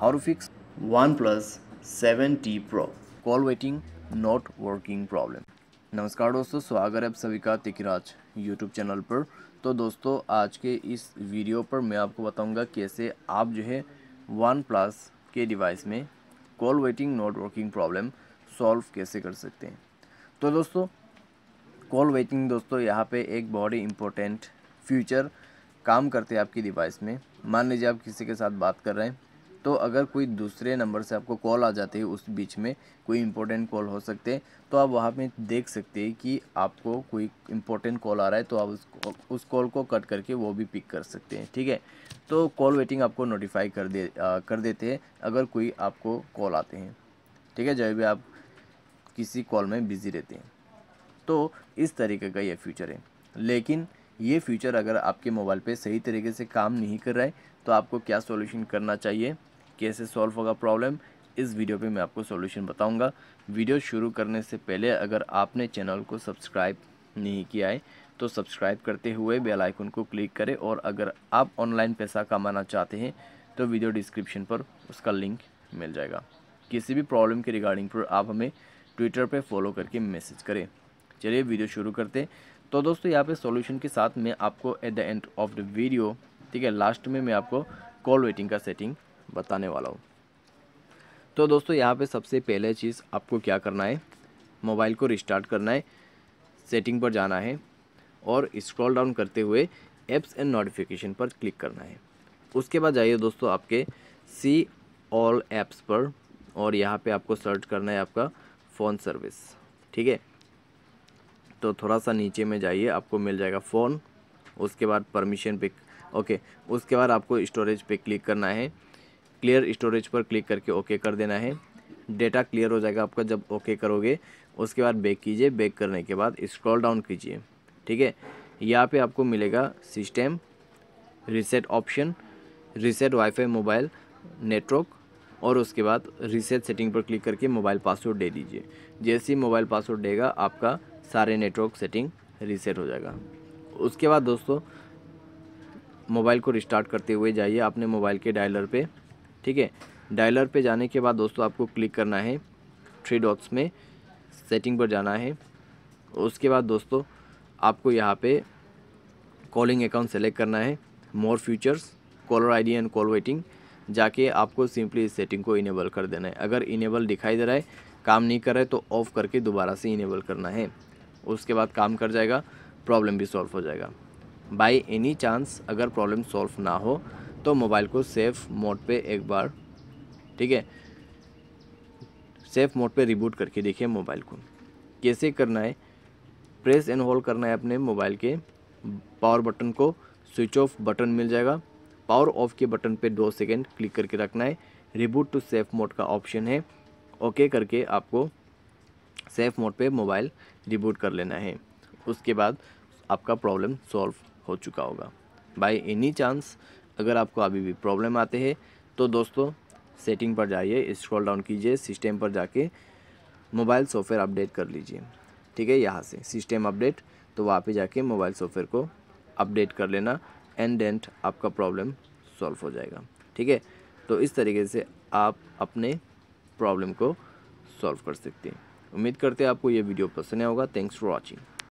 how to fix OnePlus 7T Pro call waiting not working problem नमस्कार दोस्तों स्वागत है आप सभी का तिकराज यूट्यूब चैनल पर तो दोस्तों आज के इस वीडियो पर मैं आपको बताऊंगा कैसे आप जो है वन प्लस के डिवाइस में call waiting not working problem solve कैसे कर सकते हैं तो दोस्तों कॉल वेटिंग दोस्तों यहाँ पे एक बहुत ही इम्पोर्टेंट फ्यूचर काम करते हैं आपकी डिवाइस में मान लीजिए आप किसी के साथ बात कर रहे हैं तो अगर कोई दूसरे नंबर से आपको कॉल आ जाती है उस बीच में कोई इंपॉर्टेंट कॉल हो सकते हैं तो आप वहाँ पे देख सकते हैं कि आपको कोई इंपॉर्टेंट कॉल आ रहा है तो आप उस कॉल को कट करके वो भी पिक कर सकते हैं ठीक है तो कॉल वेटिंग आपको नोटिफाई कर दे आ, कर देते हैं अगर कोई आपको कॉल आते हैं ठीक है जब भी आप किसी कॉल में बिज़ी रहते हैं तो इस तरीके का यह फ्यूचर है लेकिन ये फ्यूचर अगर आपके मोबाइल पे सही तरीके से काम नहीं कर रहा है तो आपको क्या सॉल्यूशन करना चाहिए कैसे सॉल्व होगा प्रॉब्लम इस वीडियो पे मैं आपको सॉल्यूशन बताऊंगा वीडियो शुरू करने से पहले अगर आपने चैनल को सब्सक्राइब नहीं किया है तो सब्सक्राइब करते हुए बेल आइकन को क्लिक करें और अगर आप ऑनलाइन पैसा कमाना चाहते हैं तो वीडियो डिस्क्रिप्शन पर उसका लिंक मिल जाएगा किसी भी प्रॉब्लम के रिगार्डिंग पर आप हमें ट्विटर पर फॉलो करके मैसेज करें चलिए वीडियो शुरू करते तो दोस्तों यहाँ पे सॉल्यूशन के साथ मैं आपको at the end of the video ठीक है लास्ट में मैं आपको कॉल वेटिंग का सेटिंग बताने वाला हूँ तो दोस्तों यहाँ पे सबसे पहले चीज़ आपको क्या करना है मोबाइल को रिस्टार्ट करना है सेटिंग पर जाना है और स्क्रॉल डाउन करते हुए एप्स एंड नोटिफिकेशन पर क्लिक करना है उसके बाद जाइए दोस्तों आपके सी ऑल ऐप्स पर और यहाँ पे आपको सर्च करना है आपका फ़ोन सर्विस ठीक है तो थोड़ा सा नीचे में जाइए आपको मिल जाएगा फ़ोन उसके बाद परमिशन पे ओके उसके बाद आपको स्टोरेज पे क्लिक करना है क्लियर स्टोरेज पर क्लिक करके ओके कर देना है डेटा क्लियर हो जाएगा आपका जब ओके करोगे उसके बाद बैक कीजिए बैक करने के बाद स्क्रॉल डाउन कीजिए ठीक है यहाँ पे आपको मिलेगा system reset option reset wifi mobile network और उसके बाद रीसेट सेटिंग पर क्लिक करके मोबाइल पासवर्ड दे दीजिए जैसे ही मोबाइल पासवर्ड देगा आपका सारे नेटवर्क सेटिंग रीसेट हो जाएगा उसके बाद दोस्तों मोबाइल को रिस्टार्ट करते हुए जाइए अपने मोबाइल के डायलर पे ठीक है डायलर पे जाने के बाद दोस्तों आपको क्लिक करना है थ्री डॉट्स में सेटिंग पर जाना है उसके बाद दोस्तों आपको यहाँ पे कॉलिंग अकाउंट सेलेक्ट करना है more futures caller ID and call waiting जाके आपको सिंपली इस सेटिंग को इनेबल कर देना है अगर इनेबल दिखाई दे रहा है काम नहीं कर रहा है तो ऑफ़ करके दोबारा से इनेबल करना है उसके बाद काम कर जाएगा प्रॉब्लम भी सॉल्व हो जाएगा बाई एनी चांस अगर प्रॉब्लम सॉल्व ना हो तो मोबाइल को सेफ मोड पे एक बार ठीक है सेफ मोड पे रिबूट करके देखिए मोबाइल को कैसे करना है प्रेस एंड होल्ड करना है अपने मोबाइल के पावर बटन को स्विच ऑफ बटन मिल जाएगा पावर ऑफ के बटन पे दो सेकेंड क्लिक करके रखना है रिबूट टू सेफ मोड का ऑप्शन है ओके करके आपको सेफ मोड पे मोबाइल रिबूट कर लेना है उसके बाद आपका प्रॉब्लम सॉल्व हो चुका होगा बाय एनी चांस अगर आपको अभी भी प्रॉब्लम आते हैं तो दोस्तों सेटिंग पर जाइए स्क्रॉल डाउन कीजिए सिस्टम पर जाके मोबाइल सॉफ्टवेयर अपडेट कर लीजिए ठीक है यहाँ से सिस्टम अपडेट तो वहाँ पे जाके मोबाइल सॉफ्टवेयर को अपडेट कर लेना एंड डेंट आपका प्रॉब्लम सॉल्व हो जाएगा ठीक है तो इस तरीके से आप अपने प्रॉब्लम को सॉल्व कर सकते हैं उम्मीद करते हैं आपको ये वीडियो पसंद आया होगा थैंक्स फॉर वॉचिंग